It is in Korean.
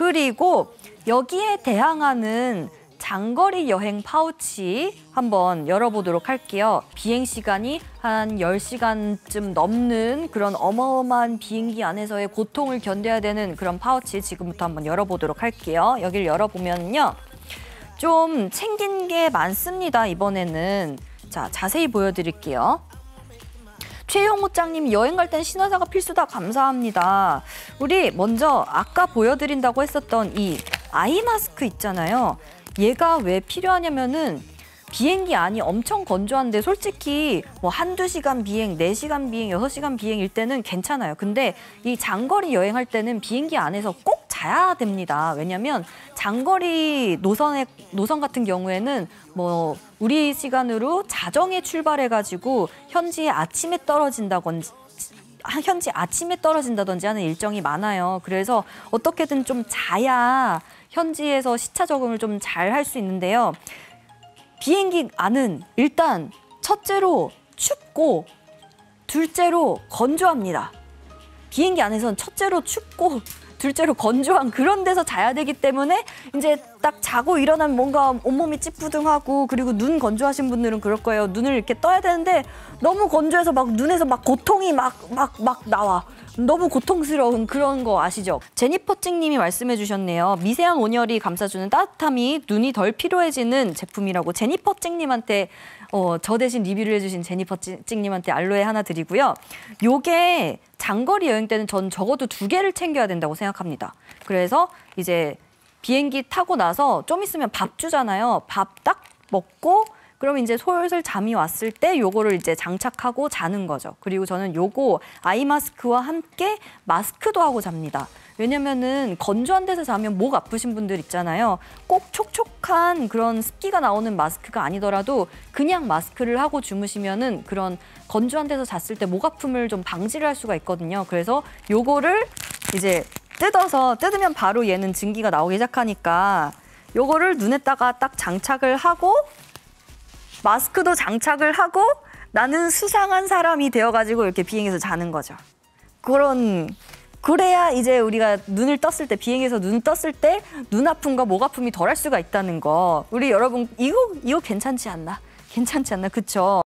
그리고 여기에 대항하는 장거리 여행 파우치 한번 열어보도록 할게요. 비행 시간이 한 10시간쯤 넘는 그런 어마어마한 비행기 안에서의 고통을 견뎌야 되는 그런 파우치 지금부터 한번 열어보도록 할게요. 여기를 열어보면요. 좀 챙긴 게 많습니다, 이번에는. 자, 자세히 보여드릴게요. 최용호장님 여행 갈 땐 신화사가 필수다 감사합니다. 우리 먼저 아까 보여드린다고 했었던 이 아이 마스크 있잖아요. 얘가 왜 필요하냐면은 비행기 안이 엄청 건조한데 솔직히 뭐 한두 시간 비행, 네시간 비행, 여섯 시간 비행일 때는 괜찮아요. 근데 이 장거리 여행할 때는 비행기 안에서 꼭 가야 됩니다. 왜냐하면 장거리 노선의 노선 같은 경우에는 뭐 우리 시간으로 자정에 출발해가지고 현지 아침에 떨어진다건지 현지 아침에 떨어진다든지 하는 일정이 많아요. 그래서 어떻게든 좀 자야 현지에서 시차 적응을 좀 잘 할 수 있는데요. 비행기 안은 일단 첫째로 춥고 둘째로 건조합니다. 비행기 안에서는 첫째로 춥고 둘째로 건조한 그런 데서 자야 되기 때문에 이제 딱 자고 일어나면 뭔가 온몸이 찌뿌둥하고 그리고 눈 건조하신 분들은 그럴 거예요. 눈을 이렇게 떠야 되는데 너무 건조해서 막 눈에서 막 고통이 막 막, 막 나와. 너무 고통스러운 그런 거 아시죠? 제니퍼 찡님이 말씀해 주셨네요. 미세한 온열이 감싸주는 따뜻함이 눈이 덜 피로해지는 제품이라고 제니퍼 찡님한테 어, 저 대신 리뷰를 해주신 제니퍼 찡님한테 알로에 하나 드리고요. 요게 장거리 여행 때는 전 적어도 두 개를 챙겨야 된다고 생각합니다. 그래서 이제 비행기 타고 나서 좀 있으면 밥 주잖아요. 밥 딱 먹고 그럼 이제 솔솔 잠이 왔을 때 요거를 이제 장착하고 자는 거죠. 그리고 저는 요거 아이 마스크와 함께 마스크도 하고 잡니다. 왜냐면은 건조한 데서 자면 목 아프신 분들 있잖아요. 꼭 촉촉한 그런 습기가 나오는 마스크가 아니더라도 그냥 마스크를 하고 주무시면은 그런 건조한 데서 잤을 때 목 아픔을 좀 방지를 할 수가 있거든요. 그래서 요거를 이제 뜯어서 뜯으면 바로 얘는 증기가 나오기 시작하니까 요거를 눈에다가 딱 장착을 하고 마스크도 장착을 하고 나는 수상한 사람이 되어가지고 이렇게 비행에서 자는 거죠. 그런 그래야 이제 우리가 눈을 떴을 때 비행에서 눈 떴을 때 눈 아픔과 목 아픔이 덜할 수가 있다는 거. 우리 여러분 이거 이거 괜찮지 않나? 괜찮지 않나? 그쵸